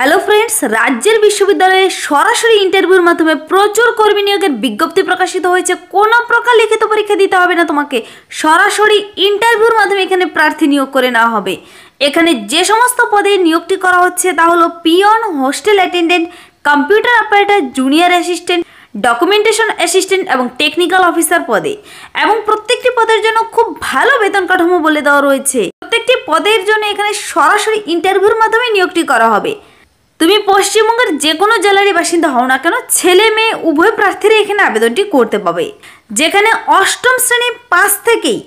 hello friends রাজ্যের বিশ্ববিদ্যালয়ে সরাসরি ইন্টারভিউর মাধ্যমে প্রচুর কর্মী নিয়োগের বিজ্ঞপ্তি প্রকাশিত হয়েছে কোনো প্রকার লিখিত পরীক্ষা দিতে হবে না তোমাকে সরাসরি ইন্টারভিউর মাধ্যমে এখানে প্রার্থী নিয়োগ করে নেওয়া হবে এখানে যে সমস্ত পদে নিয়োগটি করা হচ্ছে তা হলো peon hostel attendant computer operator junior assistant documentation assistant এবং টেকনিক্যাল অফিসার পদে এবং প্রত্যেকটি পদের জন্য খুব ভালো বেতন কাঠামো বলে দেওয়া রয়েছে প্রত্যেকটি পদের জন্য এখানে সরাসরি ইন্টারভিউর মাধ্যমে নিয়োগটি করা হবে তুমি পশ্চিমবঙ্গের যে কোনো জেলারই বাসিন্দা হও না কেন ছেলে মেয়ে উভয় প্রার্থীরা এখানে আবেদনটি করতে পাবে যেখানে অষ্টম শ্রেণী পাঁচ থেকেই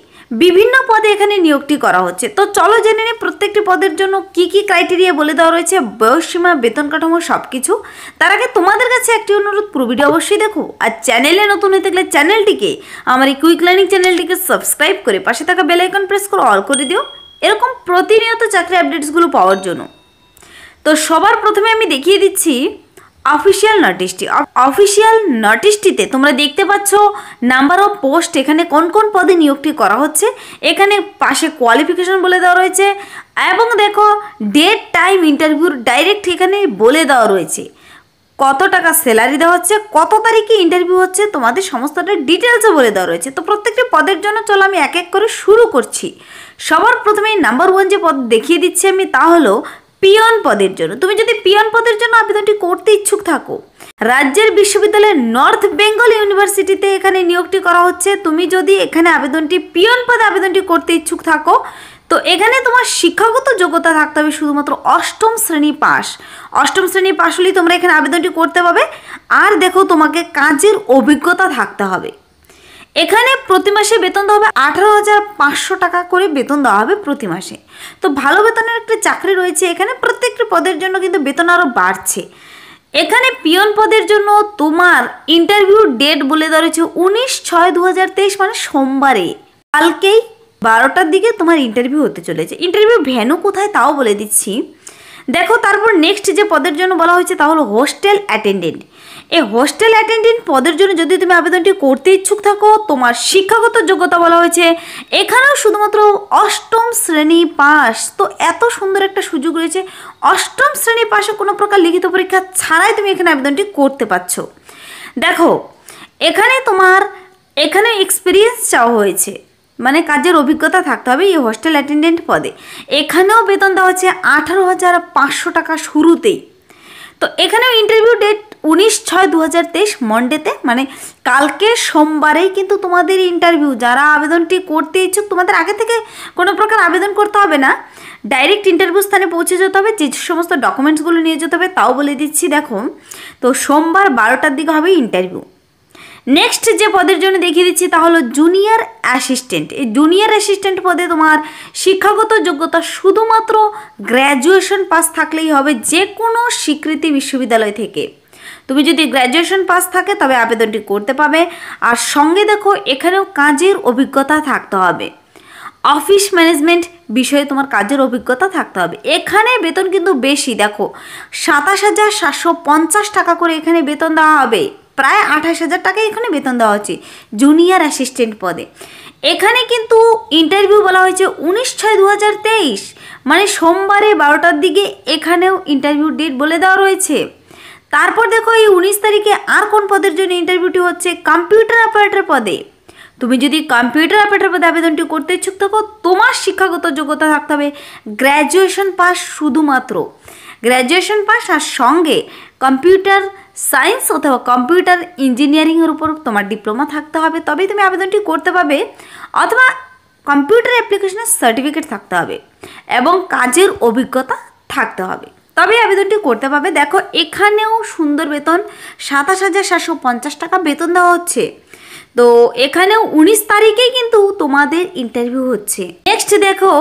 বিভিন্ন পদে এখানে নিয়োগটি করা হচ্ছে তো চলো জেনে নিই প্রত্যেকটি পদের জন্য কি কি ক্রাইটেরিয়া বলে দেওয়া রয়েছে বয়সসীমা বেতন কাঠামো সব কিছু তার আগে তোমাদের কাছে একটি অনুরোধ পুরো ভিডিও অবশ্যই দেখো আর চ্যানেলে নতুন হয়ে থাকলে চ্যানেলটিকে আমার এই কুইক লার্নিং চ্যানেলটিকে সাবস্ক্রাইব করে পাশে থাকা বেল আইকন প্রেস করে অল করে দিও এরকম প্রতিনিয়ত চাকরি আপডেটসগুলো পাওয়ার জন্য তো সবার প্রথমে আমি দেখিয়ে দিচ্ছি অফিসিয়াল নোটিশটি অফিসিয়াল নোটিশটিতে তোমরা দেখতে পাচ্ছ নাম্বার অফ পোস্ট এখানে কোন কোন পদে নিয়োগটি করা হচ্ছে এখানে পাশে কোয়ালিফিকেশন বলে দেওয়া রয়েছে এবং দেখো ডেট টাইম ইন্টারভিউর ডাইরেক্ট এখানে বলে দেওয়া রয়েছে কত টাকা স্যালারি দেওয়া হচ্ছে কত তারিখে ইন্টারভিউ হচ্ছে তোমাদের সমস্তটা ডিটেলসে বলে দেওয়া রয়েছে তো প্রত্যেকটি পদের জন্য চলো আমি এক এক করে শুরু করছি সবার প্রথমে নাম্বার ওয়ান যে পদ দেখিয়ে দিচ্ছি আমি তা হলো পিয়ন পদের জন্য তুমি যদি পিয়ন পদের জন্য আবেদনটি করতে ইচ্ছুক থাকো রাজ্যের বিশ্ববিদ্যালয়ের নর্থ বেঙ্গল ইউনিভার্সিটিতে এখানে নিয়োগটি করা হচ্ছে তুমি যদি এখানে আবেদনটি পিয়ন পদে আবেদনটি করতে ইচ্ছুক থাকো তো এখানে তোমার শিক্ষাগত যোগ্যতা থাকতে হবে শুধুমাত্র অষ্টম শ্রেণী পাস অষ্টম শ্রেণী পাস হলেই তোমরা এখানে আবেদনটি করতে পাবে আর দেখো তোমাকে কাজের অভিজ্ঞতা থাকতে হবে এখানে প্রতি মাসে বেতন দেওয়া হবে আঠারো হাজার পাঁচশো টাকা করে বেতন দেওয়া হবে প্রতি মাসে তো ভালো বেতনের একটি চাকরি রয়েছে এখানে প্রত্যেকটি পদের জন্য কিন্তু বেতন আরও বাড়ছে এখানে পিয়ন পদের জন্য তোমার ইন্টারভিউ ডেট বলে দেওয়া রয়েছে উনিশ ছয় দু তেইশ মানে সোমবারে কালকেই বারোটার দিকে তোমার ইন্টারভিউ হতে চলেছে ইন্টারভিউ ভ্যানু কোথায় তাও বলে দিচ্ছি দেখো তারপর নেক্সট যে পদের জন্য বলা হয়েছে তা হলো হোস্টেল অ্যাটেন্ডেন্ট এই হোস্টেল অ্যাটেন্ডেন্ট পদের জন্য যদি তুমি আবেদনটি করতে ইচ্ছুক থাকো তোমার শিক্ষাগত যোগ্যতা বলা হয়েছে এখানেও শুধুমাত্র অষ্টম শ্রেণী পাস তো এত সুন্দর একটা সুযোগ রয়েছে অষ্টম শ্রেণী পাশে কোনো প্রকার লিখিত পরীক্ষা ছাড়াই তুমি এখানে আবেদনটি করতে পারছ দেখো এখানে তোমার এখানে এক্সপিরিয়েন্স চাওয়া হয়েছে মানে কাজের অভিজ্ঞতা থাকতে হবে এই হোস্টেল অ্যাটেন্ডেন্ট পদে এখানেও বেতন দেওয়া হচ্ছে আঠারো হাজার পাঁচশো টাকা শুরুতেই তো এখানেও ইন্টারভিউ ডেট উনিশ ছয় দু হাজার তেইশ মন্ডেতে মানে কালকে সোমবারেই কিন্তু তোমাদের ইন্টারভিউ যারা আবেদনটি করতে ইচ্ছুক তোমাদের আগে থেকে কোনো প্রকার আবেদন করতে হবে না ডাইরেক্ট ইন্টারভিউ স্থানে পৌঁছে যেতে হবে যে সমস্ত ডকুমেন্টসগুলো নিয়ে যেতে হবে তাও বলে দিচ্ছি দেখো তো সোমবার বারোটার দিকে হবে ইন্টারভিউ নেক্সট যে পদের জন্য দেখিয়ে দিচ্ছি তা হলো জুনিয়র অ্যাসিস্ট্যান্ট এই জুনিয়র অ্যাসিস্ট্যান্ট পদে তোমার শিক্ষাগত যোগ্যতা শুধুমাত্র গ্র্যাজুয়েশন পাস থাকলেই হবে যে কোনো স্বীকৃতি বিশ্ববিদ্যালয় থেকে তুমি যদি গ্র্যাজুয়েশন পাস থাকে তবে আবেদনটি করতে পাবে আর সঙ্গে দেখো এখানেও কাজের অভিজ্ঞতা থাকতে হবে অফিস ম্যানেজমেন্ট বিষয়ে তোমার কাজের অভিজ্ঞতা থাকতে হবে এখানে বেতন কিন্তু বেশি দেখো সাতাশ হাজার সাতশো পঞ্চাশ টাকা করে এখানে বেতন দেওয়া হবে প্রায় আঠাশ হাজার টাকা এখানে বেতন দেওয়া হচ্ছে জুনিয়র অ্যাসিস্ট্যান্ট পদে এখানে কিন্তু ইন্টারভিউ বলা হয়েছে উনিশ ছয় দু হাজার তেইশ মানে সোমবারে বারোটার দিকে এখানেও ইন্টারভিউ ডেট বলে দেওয়া রয়েছে তারপর দেখো এই উনিশ তারিখে আর কোন পদের জন্য ইন্টারভিউটি হচ্ছে কম্পিউটার অপারেটর পদে তুমি যদি কম্পিউটার অপারেটর পদে আবেদনটি করতে ইচ্ছুক থাকো তোমার শিক্ষাগত যোগ্যতা থাকতে হবে গ্র্যাজুয়েশন পাস শুধুমাত্র গ্র্যাজুয়েশন পাস আর সঙ্গে কম্পিউটার সায়েন্স অথবা কম্পিউটার ইঞ্জিনিয়ারিংয়ের উপর তোমার ডিপ্লোমা থাকতে হবে তবেই তুমি আবেদনটি করতে পারবে অথবা কম্পিউটার অ্যাপ্লিকেশনের সার্টিফিকেট থাকতে হবে এবং কাজের অভিজ্ঞতা থাকতে হবে তবে আবেদনটি করতে পারবে দেখো এখানেও সুন্দর বেতন সাতাশ হাজার সাতশো পঞ্চাশ টাকা বেতন দেওয়া হচ্ছে তো এখানেও উনিশ তারিখেই কিন্তু তোমাদের ইন্টারভিউ হচ্ছে নেক্সট দেখো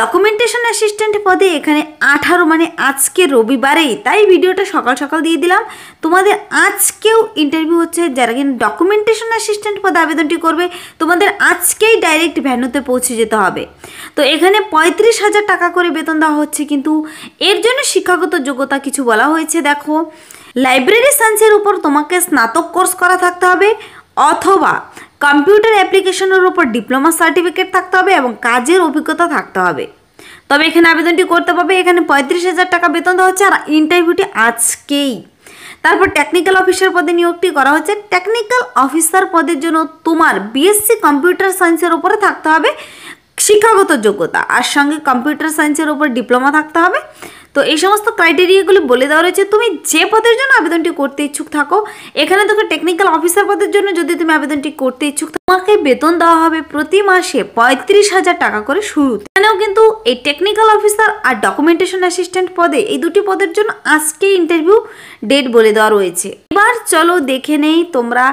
ডকুমেন্টেশন অ্যাসিস্ট্যান্ট পদে এখানে আঠারো মানে আজকে রবিবারেই তাই ভিডিওটা সকাল সকাল দিয়ে দিলাম তোমাদের আজকেও ইন্টারভিউ হচ্ছে যারা কিন্তু ডকুমেন্টেশন অ্যাসিস্ট্যান্ট পদে আবেদনটি করবে তোমাদের আজকেই ডাইরেক্ট ভ্যানুতে পৌঁছে যেতে হবে তো এখানে পঁয়ত্রিশ হাজার টাকা করে বেতন দেওয়া হচ্ছে কিন্তু এর জন্য শিক্ষাগত যোগ্যতা কিছু বলা হয়েছে দেখো লাইব্রেরি সায়েন্সের উপর তোমাকে স্নাতক কোর্স করা থাকতে হবে অথবা কম্পিউটার অ্যাপ্লিকেশনের উপর ডিপ্লোমা সার্টিফিকেট থাকতে হবে এবং কাজের অভিজ্ঞতা থাকতে হবে তবে এখানে আবেদনটি করতে পারবে এখানে পঁয়ত্রিশ হাজার টাকা বেতন দেওয়া হচ্ছে আর ইন্টারভিউটি আজকেই তারপর টেকনিক্যাল অফিসার পদে নিয়োগটি করা হচ্ছে টেকনিক্যাল অফিসার পদের জন্য তোমার বিএসসি কম্পিউটার সায়েন্সের উপরে থাকতে হবে শিক্ষাগত যোগ্যতা আর সঙ্গে কম্পিউটার সায়েন্সের উপর ডিপ্লোমা থাকতে হবে তো এই সমস্ত ক্রাইটেরিয়াগুলি বলে দেওয়া রয়েছে তুমি যে পদের জন্য আবেদনটি করতে ইচ্ছুক থাকো এখানে তোকে টেকনিক্যাল অফিসার পদের জন্য যদি তুমি আবেদনটি করতে ইচ্ছুক তোমাকে বেতন দেওয়া হবে প্রতি মাসে পঁয়ত্রিশ হাজার টাকা করে শুরুতে এখানেও কিন্তু এই টেকনিক্যাল অফিসার আর ডকুমেন্টেশন অ্যাসিস্ট্যান্ট পদে এই দুটি পদের জন্য আজকে ইন্টারভিউ ডেট বলে দেওয়া রয়েছে এবার চলো দেখে নেই তোমরা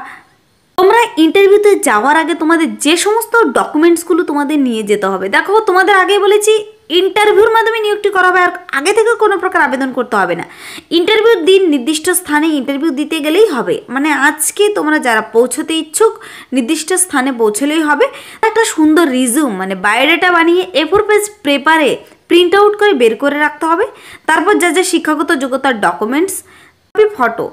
তোমরা ইন্টারভিউতে যাওয়ার আগে তোমাদের যে সমস্ত ডকুমেন্টসগুলো তোমাদের নিয়ে যেতে হবে দেখো তোমাদের আগে বলেছি ইন্টারভিউর মাধ্যমে নিয়োগটি করা হবে আর আগে থেকে কোনো প্রকার আবেদন করতে হবে না ইন্টারভিউর দিন নির্দিষ্ট স্থানে ইন্টারভিউ দিতে গেলেই হবে মানে আজকে তোমরা যারা পৌঁছতে ইচ্ছুক নির্দিষ্ট স্থানে পৌঁছলেই হবে একটা সুন্দর রিজিউম মানে বায়োডাটা বানিয়ে এফোর পেজ পেপারে প্রিন্ট আউট করে বের করে রাখতে হবে তারপর যা যা শিক্ষাগত যোগ্যতার ডকুমেন্টস ফটো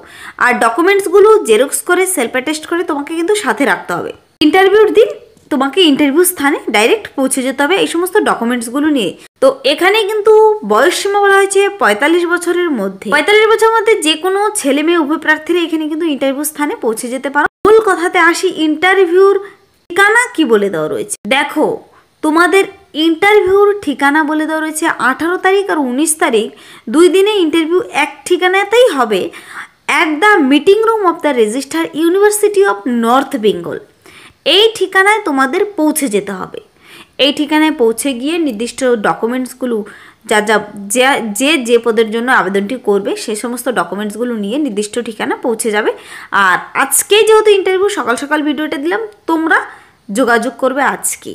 আর ডকুমেন্টসগুলো জেরক্স করে সেলফ অ্যাটেস্ট করে তোমাকে কিন্তু সাথে রাখতে হবে ইন্টারভিউর দিন তোমাকে ইন্টারভিউ স্থানে ডাইরেক্ট পৌঁছে যেতে হবে এই সমস্ত ডকুমেন্টসগুলো নিয়ে তো এখানে কিন্তু বয়স সীমা বলা হয়েছে পঁয়তাল্লিশ বছরের মধ্যে পঁয়তাল্লিশ বছরের মধ্যে যে কোনো ছেলে মেয়ে উভয় প্রার্থীরা এখানে কিন্তু ইন্টারভিউ স্থানে পৌঁছে যেতে পারো মূল কথাতে আসি ইন্টারভিউর ঠিকানা কি বলে দেওয়া রয়েছে দেখো তোমাদের ইন্টারভিউর ঠিকানা বলে দেওয়া রয়েছে আঠারো তারিখ আর উনিশ তারিখ দুই দিনে ইন্টারভিউ এক ঠিকানাতেই হবে at the meeting room of the registrar university of north Bengal এই ঠিকানায় তোমাদের পৌঁছে যেতে হবে এই ঠিকানায় পৌঁছে গিয়ে নির্দিষ্ট ডকুমেন্টসগুলো যা যা যে যে পদের জন্য আবেদনটি করবে সেই সমস্ত ডকুমেন্টসগুলো নিয়ে নির্দিষ্ট ঠিকানা পৌঁছে যাবে আর আজকে যেহেতু ইন্টারভিউ সকাল সকাল ভিডিওটা দিলাম তোমরা যোগাযোগ করবে আজকে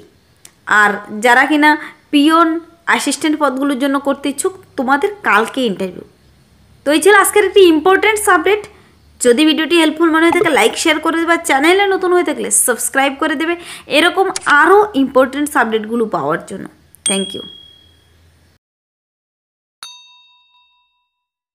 আর যারা কিনা পিয়ন অ্যাসিস্ট্যান্ট পদগুলোর জন্য করতে ইচ্ছুক তোমাদের কালকে ইন্টারভিউ তো এই ছিল আজকের একটি ইম্পর্ট্যান্ট সাবজেক্ট যদি ভিডিওটি হেল্পফুল মনে হয়ে থাকে লাইক শেয়ার করে দেবে চ্যানেলে নতুন হয়ে থাকলে সাবস্ক্রাইব করে দেবে এরকম আরও ইম্পর্টেন্ট সাবজেক্টগুলো পাওয়ার জন্য থ্যাংক ইউ